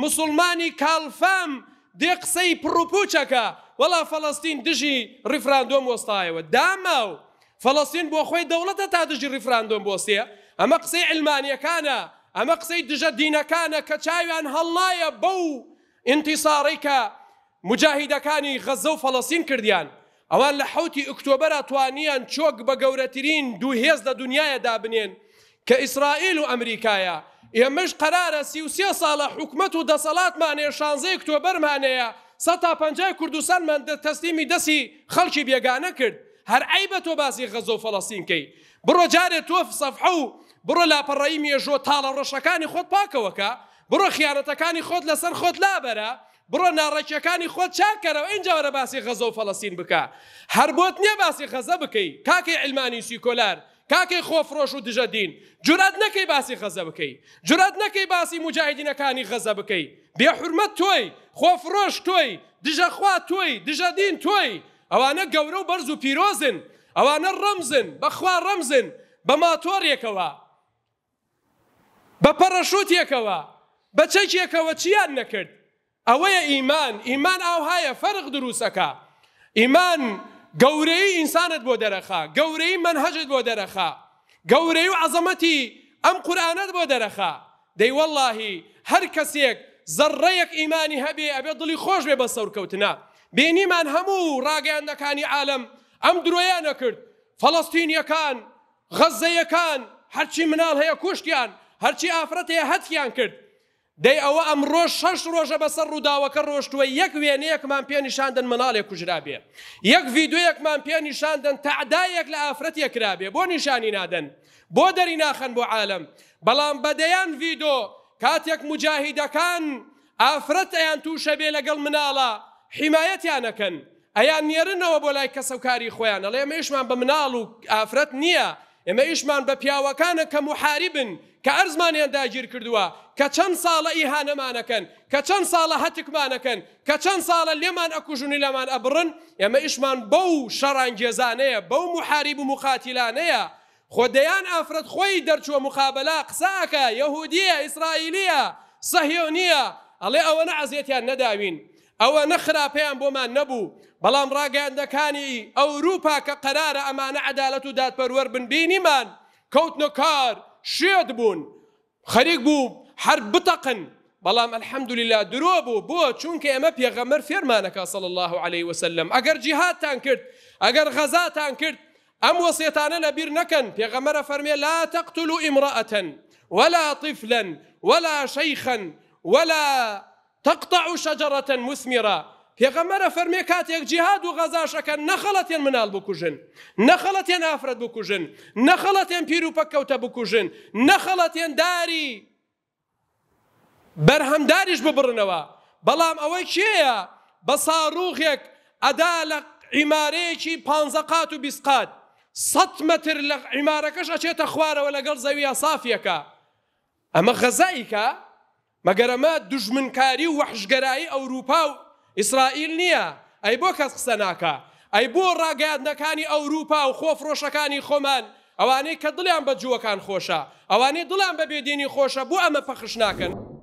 مسلمانی کالفام دێ قسەی پڕوپوچەکە ولا فەڵستین دژی ریفراندۆم وەستایەوە داماو فەڵستین بو خۆی دەوڵەتە تا دژی ریفراندۆم بۆستێ ئەمە قسەی ئەلمانیەکانە ئەمە قسەی دژە دینەکانە کە چاویان هەڵایە بەو ئینتیساڕێکە مجاهیدەکانی غەزە و فەڵستین غزو ئەوان لە حوتی ئۆکتۆبەرە توانیان چۆک بە گەورەترین دو هێز دا دنیاە دابنێن کە ئیسرائیل و ئەمریکایە ئێمەش قەرارە سیوسە ساڵە حکومت و دەسەڵاتمانێ شانزەیە کتۆبەرمانەیە سە تا پنجای کوردستانمان تەستیمی دەسی خەڵکی بێگانە کرد هەر ئەی بە تۆ باسی غەزۆ فەڵەسینکەی بڕۆ جارێ تۆف سەفح و بڕۆ لاپەڕایی مێژۆ تاڵە ڕەشەکانی خۆت پاکەوەکە بڕۆ خیانەتەکانی خۆت لەسەر خۆت لابەرە بڕۆ ناڕێکیەکانی خۆت چاکەرەوە اینجاوەرە باسی غەزە و فەڵەسین بکە هەر بۆت نییە باسی خەزە بکەی کاکەی ئەلمانی سیکۆلار کاکەی خۆفرۆش و دژەدین جورات نەکەی باسی خەزە بکەی جورات نەکەی باسی مجاهدینەکانی خەزە بکەی بێحرمەت تۆی خۆفرۆش تۆی دژەخوا تۆی دژەدین تۆی ئەوانە گەورە و بەرز و پیرۆزن ئەوانە ڕەمزن بەخوا ڕەمزن بە ماتۆڕێکەوە بە پەڕەشوتێکەوە بە چەکێکەوە چیان نەکرد ئەوەیە ئیمان ئیمان ئاوهایە فەرق دروستەکە ئیمان گەورەی ئینسانت بۆ دەرەخا گەورەی منهەجت بۆ دەرەخا گەورەی و عەزەمەتی ئەم قورآانەت بۆ دەرەخا دەیوەلهی هەر کەسێک زەڕەیەک ئیمانی هەبێ ئەبێ دڵی خۆش بێ بە سەرکەوتنا بینیمان هەموو ڕاگەاندەکانی عالم ئەم درۆیان نەکرد فەڵستینیەکان غەزەیەکان هەرچی مناڵ هەیە کوشتیان هەرچی ئافرەت هەیە هەتیان کرد دەی ئەوە ئەمڕۆ شەش ڕۆژە بەسەر ڕووداوەکە ڕۆشتووە یەک وێنەیەکمان پێ نیشاندن مناڵێک کوژرابێ یەک یددیوەکمان پێ نیشاندن تعدایەک لە ئافرەت یەکرابێ بۆ نیشانی نادەن بۆ دەری ناخەن بۆ عالم بەڵام بەدەیان ڤیددۆ کاتێک مجاهیدەکان ئافرەتیان تووشە بێ لەگەڵ مناڵە حیمایەتیانەکەن ئەیان نێرنەوە بۆ لای کەسەکاری خۆیان ئەڵێ مێشمان بە مناڵ و ئافرەت نییە ئێمە ئیشمان بە پیاوەکانە کە محاربن کە ئەرزمانیان داگیر کردووە کە چەند ساڵە ئیهانەمانەکەن کە چەند ساڵە هەتکمانەکەن کە چەند ساڵە لێمان ئەکوژنی لەمان ئەبرن ئێمە ئیشمان بەو شەڕانگێزانەیە بو محارب و مخاتیلانەیە خۆدەیان ئافرەت خۆی مقابله قساکه قساکە یەهودیە ئیسرائیلیە الله او ئەوە نەعزیێتیان نەداوین ئەوە نەخرا پێیان بۆمان نەبوو بەڵام ڕاگەاندەکانی ئەوروپا کە قەرارە ئەمانە عدالەت و دادپەروەەر بنبینیمان کەوتنە کار شێت بوون خەریک بوو حرب بطقن بلام الحمد لله دروبو بو چونکە ئێمە پێغەمەر فێرمانەکە صلی الله عليه وسلم جهاد تان کرد غزا تان کرد ام وەسێتانە لەبیر نكن پیغمبر فرمی لا تقتلوا امرأة ولا طفلا ولا شيخا ولا تقطع شجرة مثمرة في غمرة فرميكات يك جهاد وغزاشك نخلت منال بوكوجن نخلت أفرد بوكوجن نخلت بيرو بكوت بوكوجن نخلت داري برهم داريش ببرنوا بلام أوي شيء بصاروخك ادالك عماريكي بانزقات وبسقات صد متر لعمارة كش أشياء ولا قل زاوية صافية أما غزائك مەگەر ئەمە دژمنکاری و وەحشگەرایی ئەوروپا و ئیسرائیل نییە ئەی بۆ کەس قسە ناکە ئەی بۆ ڕاگەاندنەکانی ئەوروپا و خۆفرۆشەکانی خۆمان ئەوانەی کە دڵیان بە جووەکان خۆشە ئەوانەی دڵان بە بێدینی خۆشە بۆ ئەمە فەخش ناکەن.